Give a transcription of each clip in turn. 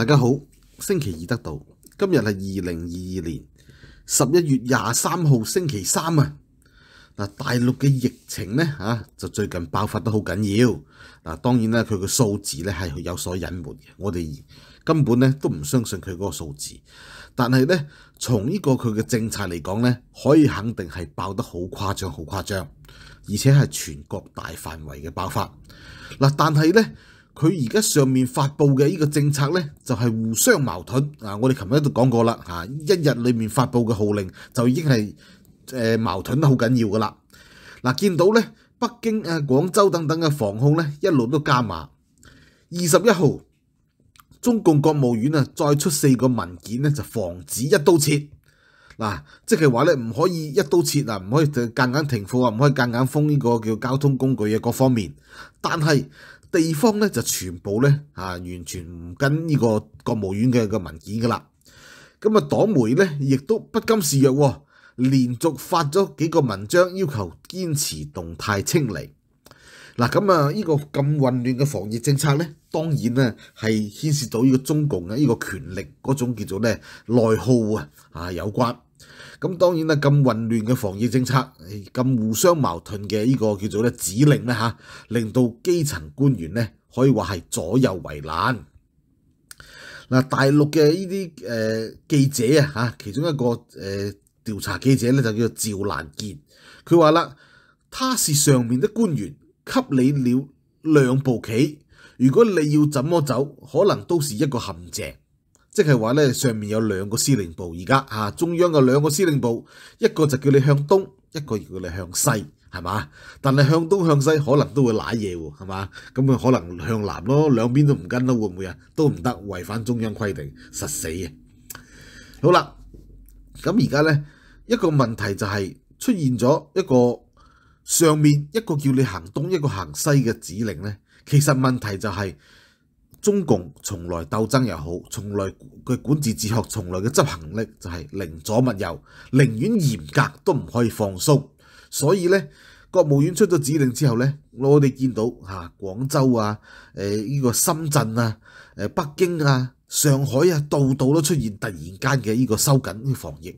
大家好，星期二得到今日系二零二二年十一月廿三号星期三啊！嗱，大陆嘅疫情咧，吓就最近爆发得好紧要。嗱，当然啦，佢个数字咧系有所隐瞒嘅，我哋根本咧都唔相信佢嗰个数字。但系咧，从呢个佢嘅政策嚟讲咧，可以肯定系爆得好夸张，好夸张，而且系全国大范围嘅爆发。嗱，但系咧。佢而家上面發布嘅呢個政策咧，就係互相矛盾啊！我哋琴日都講過啦，一日裏面發布嘅號令就已經係矛盾得好緊要噶啦。嗱，見到咧北京啊、廣州等等嘅防控咧一路都加碼。二十一號，中共國務院啊再出四個文件咧，就防止一刀切嗱，即係話咧唔可以一刀切啊，唔可以間間停課啊，唔可以間間封呢個叫交通工具嘅各方面，但係。地方咧就全部咧啊，完全唔跟呢個國務院嘅个文件噶啦。咁啊，黨媒咧亦都不甘示弱，連續發咗幾個文章，要求堅持動態清理。嗱，咁啊，呢個咁混亂嘅防疫政策咧，當然咧係牽涉到呢個中共嘅呢個權力嗰種叫做咧內耗啊啊有關。咁当然啦，咁混乱嘅防疫政策，咁互相矛盾嘅呢个叫做咧指令咧吓，令到基层官员咧可以话系左右为难。嗱，大陆嘅呢啲诶记者啊吓，其中一个诶调查记者咧就叫做赵兰杰，佢话啦，他是上面的官员，给你了两步棋，如果你要怎么走，可能都是一个陷阱。即係話咧，上面有兩個司令部，而家嚇中央嘅兩個司令部，一個就叫你向東，一個叫你向西，係嘛？但系向東向西可能都會濑嘢喎，係嘛？咁啊，可能向南咯，兩邊都唔跟咯，會唔會啊？都唔得，違反中央規定，實死嘅。好啦，咁而家咧一個問題就係出現咗一個上面一個叫你行東一個行西嘅指令咧，其實問題就係。中共從來鬥爭又好，從來佢管治哲學從來嘅執行力就係寧左勿右，寧願嚴格都唔可以放鬆。所以呢，國務院出咗指令之後呢，我哋見到嚇廣州啊、誒呢個深圳啊、誒北京啊、上海啊，度度都出現突然間嘅呢個收緊防疫。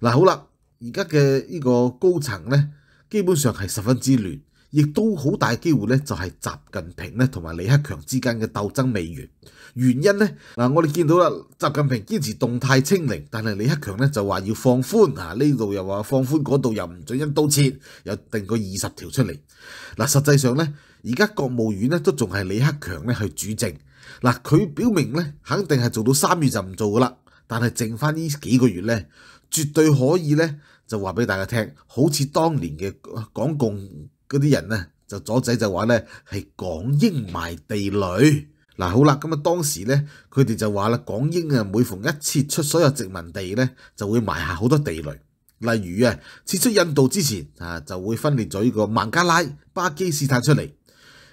嗱好啦，而家嘅呢個高層呢，基本上係十分之亂。亦都好大機會咧，就係習近平咧同埋李克強之間嘅鬥爭未完。原因咧嗱，我哋見到啦，習近平堅持動態清零，但係李克強咧就話要放寬啊。呢度又話放寬，嗰度又唔準因刀切，又定個二十條出嚟嗱。實際上咧，而家國務院咧都仲係李克強咧去主政嗱。佢表明咧肯定係做到三月就唔做噶啦，但係剩翻呢幾個月咧，絕對可以咧就話俾大家聽，好似當年嘅講共。嗰啲人呢，就阻仔就話咧係港英埋地雷嗱。好啦，咁啊當時咧，佢哋就話啦，港英啊，每逢一撤出所有殖民地咧，就會埋下好多地雷。例如啊，撤出印度之前啊，就會分裂咗呢個孟加拉、巴基斯坦出嚟。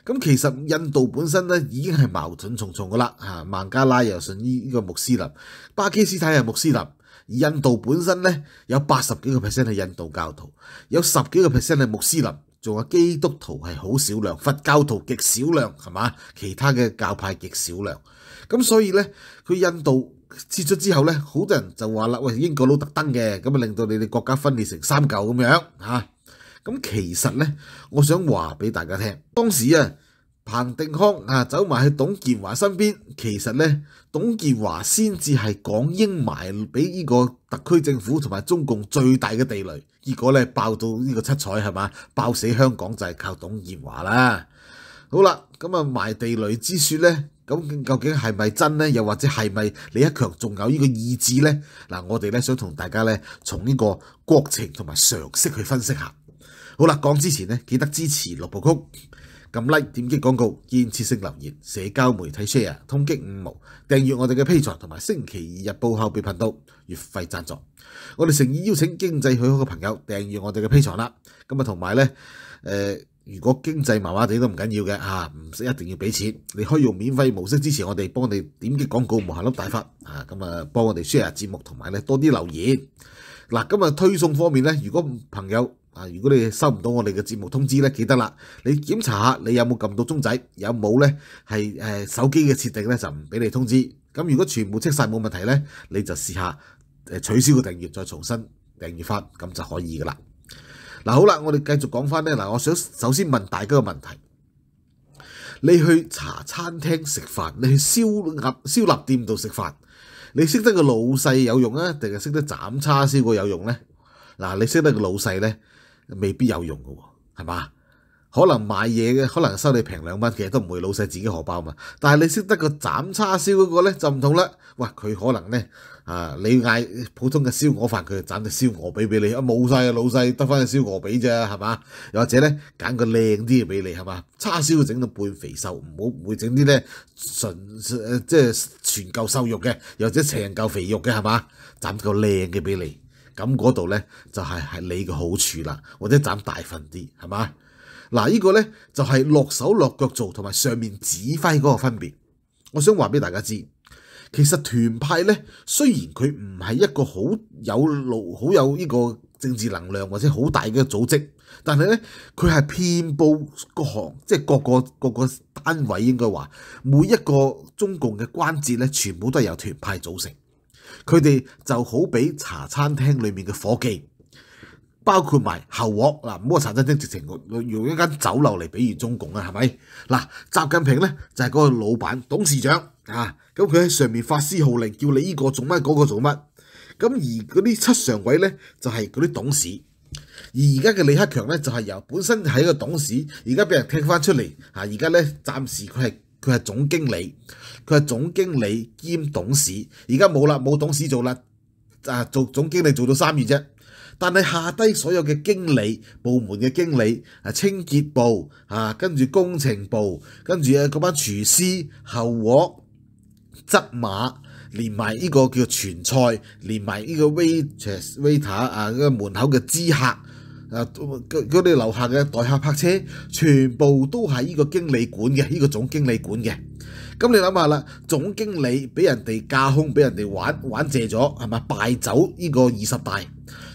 咁其實印度本身咧已經係矛盾重重噶啦。吓孟加拉又信呢個穆斯林，巴基斯坦係穆斯林，而印度本身咧有八十幾個 percent 係印度教徒，有十幾個 percent 係穆斯林。仲有基督徒係好少量，佛教徒極少量，係嘛？其他嘅教派極少量。咁所以咧，佢印度撤出之後咧，好多人就話啦：喂，英國佬特登嘅，咁啊令到你哋國家分裂成三嚿咁樣嚇。咁其實咧，我想話俾大家聽，當時啊。彭定康啊，走埋去董建华身边，其实咧，董建华先至系港英埋俾呢个特区政府同埋中共最大嘅地雷，结果咧爆到呢个七彩系嘛，爆死香港就系靠董建华啦。好啦，咁啊埋地雷之说咧，咁究竟系咪真咧？又或者系咪李克强仲有呢个意志咧？嗱，我哋咧想同大家咧从呢个国情同埋常识去分析下。好啦，讲之前咧，记得支持六部曲。揿 Like，點擊廣告，建設性留言，社交媒體 share，通擊五毛，訂閱我哋嘅 P 藏同埋星期二日報後被頻道月費贊助。我哋誠意邀請經濟許可嘅朋友訂閱我哋嘅 P 藏啦。咁啊同埋咧，如果經濟麻麻地都唔緊要嘅嚇，唔使一定要俾錢，你可以用免費模式支持我哋，幫我哋點擊廣告，無限粒大發啊！咁啊，幫我哋 share 節目同埋咧多啲留言。嗱，今日推送方面咧，如果朋友，啊！如果你收唔到我哋嘅节目通知咧，記得啦，你檢查下你有冇撳到鐘仔，有冇咧係手機嘅設定咧就唔俾你通知。咁如果全部 check 冇問題咧，你就試下取消個訂閱，再重新訂閱翻，咁就可以噶啦。嗱好啦，我哋繼續講翻咧嗱，我想首先問大家個問題：你去茶餐廳食飯，你去燒鴨燒臘店度食飯，你識得個老細有用啊，定係識得斬叉燒個有用咧？嗱，你識得個老細咧？未必有用嘅喎，係嘛？可能買嘢嘅可能收你平兩蚊，其實都唔會老細自己荷包嘛。但係你識得個斬叉燒嗰個咧就唔同啦。哇！佢可能咧啊，你嗌普通嘅燒鵝飯，佢就斬只燒鵝畀俾你啊，冇晒嘅老細得翻只燒鵝畀咋係嘛？又或者咧揀個靚啲嘅俾你係嘛？叉燒整到半肥瘦，唔好唔會整啲咧純即係全舊瘦肉嘅，又或者成舊肥肉嘅係嘛？斬啲靓靚嘅俾你。咁嗰度咧就係係你嘅好處啦，或者賺大份啲，係咪？嗱，呢個咧就係落手落腳做同埋上面指揮嗰個分別。我想話俾大家知，其實團派咧雖然佢唔係一個好有路、好有呢個政治能量或者好大嘅組織，但係咧佢係遍佈各行，即係各個各個單位應該話每一個中共嘅關節咧，全部都係由團派組成。佢哋就好比茶餐廳裏面嘅伙計，包括埋後鍋嗱。唔好茶餐廳直情用用一間酒樓嚟比喻中共啊，係咪？嗱，習近平咧就係嗰個老闆、董事長啊，咁佢喺上面發絲號令，叫你呢個做乜，嗰個做乜。咁而嗰啲七常委咧就係嗰啲董事，而而家嘅李克強咧就係由本身係一個董事，而家俾人聽翻出嚟啊！而家咧暫時佢係。佢系总经理，佢系总经理兼董事，而家冇啦，冇董事做啦，啊做总经理做到三月啫，但系下低所有嘅经理，部门嘅经理，啊清洁部，啊跟住工程部，跟住啊嗰班厨师、后锅、执马，连埋呢个叫全菜，连埋呢个 waiter waiter 啊，嗰个门口嘅咨客。啊！佢佢哋楼下嘅代客泊车，全部都系呢个经理管嘅，呢个总经理管嘅。咁你谂下啦，总经理俾人哋架空，俾人哋玩玩借咗，系咪败走呢个二十大？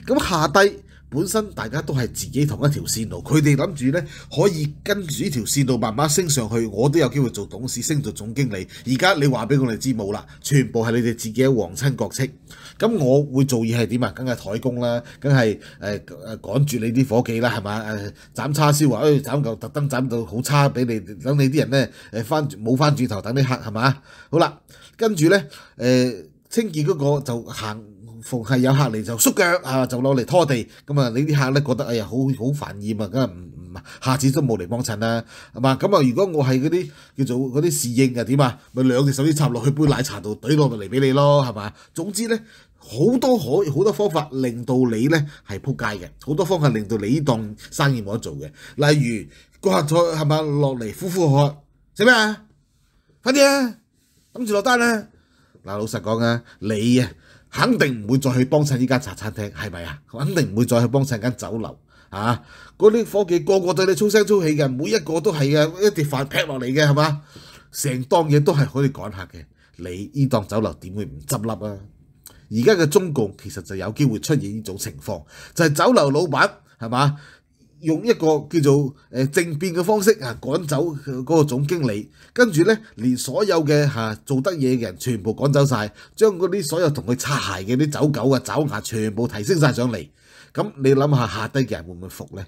咁下低。本身大家都係自己同一條線路，佢哋諗住咧可以跟住呢條線路慢慢升上去，我都有機會做董事、升做總經理。而家你話俾我哋知冇啦，全部係你哋自己嘅皇親國戚。咁我會做嘢係點啊？梗係台工啦，梗係誒誒趕住你啲伙計啦，係嘛？誒斬叉燒話誒斬嚿特登斬到好叉俾你，等你啲人咧誒翻冇翻轉頭等啲客係嘛？好啦，跟住咧誒清潔嗰個就行。逢係有客嚟就縮腳啊，就攞嚟拖地咁啊！你啲客咧覺得哎呀，好好煩厭啊，梗係唔唔，下次都冇嚟幫襯啦，係嘛？咁啊，如果我係嗰啲叫做嗰啲侍應啊，點啊？咪兩隻手指插落去杯奶茶度，懟落嚟俾你咯，係嘛？總之咧，好多可好多方法令到你咧係撲街嘅，好多方法令到你當生意冇得做嘅。例如個客菜係咪落嚟呼呼喝，食咩啊？快啲啊！諗住落單啊！嗱，老實講啊，你啊～肯定唔會再去幫襯呢間茶餐廳，係咪啊？肯定唔會再去幫襯間酒樓啊！嗰啲伙計個個對你粗聲粗氣嘅，每一個都係嘅，一碟飯劈落嚟嘅，係嘛？成檔嘢都係可以趕客嘅，你呢檔酒樓點會唔執笠啊？而家嘅中共其實就有機會出現呢種情況，就係酒樓老闆係嘛？用一個叫做誒政變嘅方式啊，趕走嗰個總經理，跟住咧連所有嘅嚇做得嘢嘅人全部趕走曬，將嗰啲所有同佢擦鞋嘅啲走狗啊走牙全部提升曬上嚟。咁你諗下下低嘅人會唔會服咧？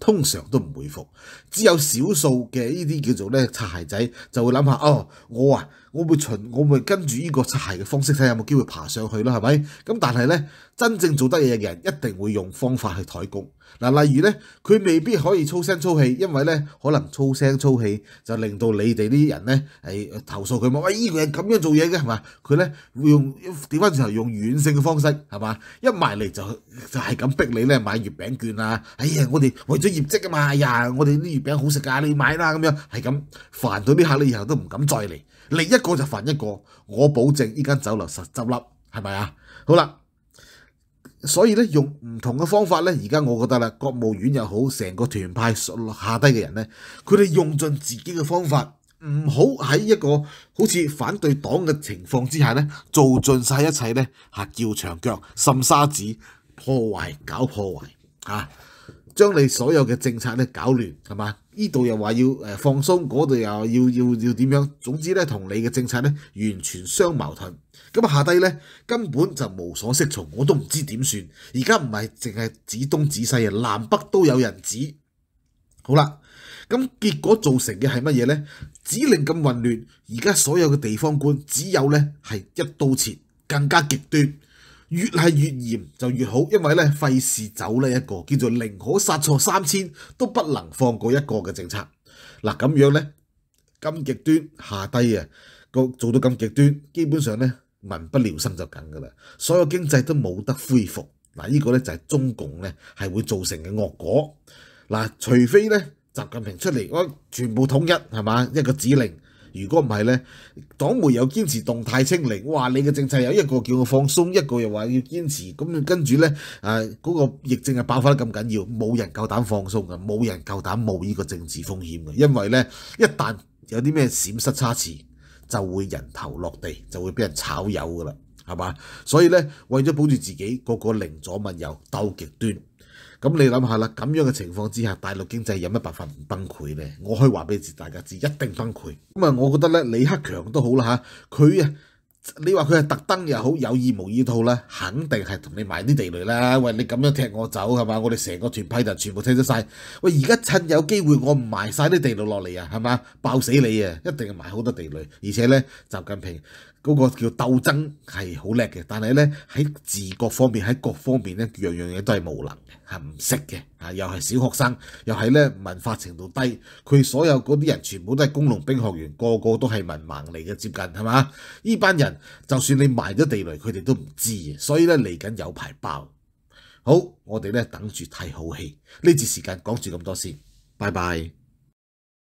通常都唔會服，只有少數嘅呢啲叫做咧擦鞋仔就會諗下哦，我啊～我會循我會跟住呢個擦鞋嘅方式，睇下有冇機會爬上去啦，係咪？咁但係咧，真正做得嘢嘅人一定會用方法去抬工嗱。例如咧，佢未必可以粗聲粗氣，因為咧可能粗聲粗氣就令到你哋呢啲人咧係投訴佢嘛。喂，呢個人咁樣做嘢嘅係嘛？佢咧會用調翻轉嚟用軟性嘅方式係嘛？一埋嚟就就係咁逼你咧買月餅券啊！哎呀，我哋為咗業績啊嘛！哎呀，我哋啲月餅好食噶，你買啦咁樣係咁煩到啲客咧，以後都唔敢再嚟。另一個就犯一個，我保證呢間酒樓實執笠，係咪啊？好啦，所以咧用唔同嘅方法咧，而家我覺得啦，國務院又好，成個團派下低嘅人咧，佢哋用盡自己嘅方法，唔好喺一個好似反對黨嘅情況之下咧，做盡曬一切咧嚇叫牆腳、滲沙子、破壞、搞破壞啊！将你所有嘅政策咧搞乱，系嘛？呢度又话要诶放松，嗰度又要要要点样？总之咧，同你嘅政策咧完全相矛盾。咁下低咧根本就无所适从，我都唔知点算。而家唔系净系指东指西啊，南北都有人指。好啦，咁结果造成嘅系乜嘢咧？指令咁混乱，而家所有嘅地方官只有咧系一刀切，更加極端。越係越嚴就越好，因為咧費事走呢一個叫做寧可殺錯三千都不能放過一個嘅政策。嗱咁樣咧咁極端下低啊，個做到咁極端，基本上咧民不聊生就咁噶啦，所有經濟都冇得恢復。嗱呢個咧就係中共咧係會造成嘅惡果。嗱，除非咧習近平出嚟我全部統一係嘛一個指令。如果唔係咧，黨媒有堅持動態清零，哇！你嘅政策有一個叫我放鬆，一個又話要堅持咁，跟住咧，誒嗰個疫症係爆發得咁緊要，冇人夠膽放鬆嘅，冇人夠膽冒呢個政治風險嘅，因為咧一旦有啲咩閃失差池，就會人頭落地，就會俾人炒魷噶啦，係嘛？所以咧，為咗保住自己，個個零左問右，鬥極端。咁你谂下啦，咁样嘅情况之下，大陆经济有乜办法唔崩溃呢？我可以话俾大家知，一定崩溃。咁啊，我觉得咧，李克强都好啦吓，佢啊，你话佢系特登又好有意无意套啦，肯定系同你埋啲地雷啦。喂，你咁样踢我走系嘛？我哋成个团批就全部踢咗晒。喂，而家趁有机会，我唔埋晒啲地雷落嚟啊，系嘛？爆死你啊！一定系卖好多地雷，而且咧，习近平。嗰個叫鬥爭係好叻嘅，但係咧喺自國方面喺各方面咧樣樣嘢都係無能嘅嚇，唔識嘅嚇，又係小學生，又係咧文化程度低，佢所有嗰啲人全部都係工農兵學員，個個都係文盲嚟嘅，接近係嘛？呢班人就算你埋咗地雷，佢哋都唔知嘅，所以咧嚟緊有排爆。好，我哋咧等住睇好戲，呢節時間講住咁多先，拜拜。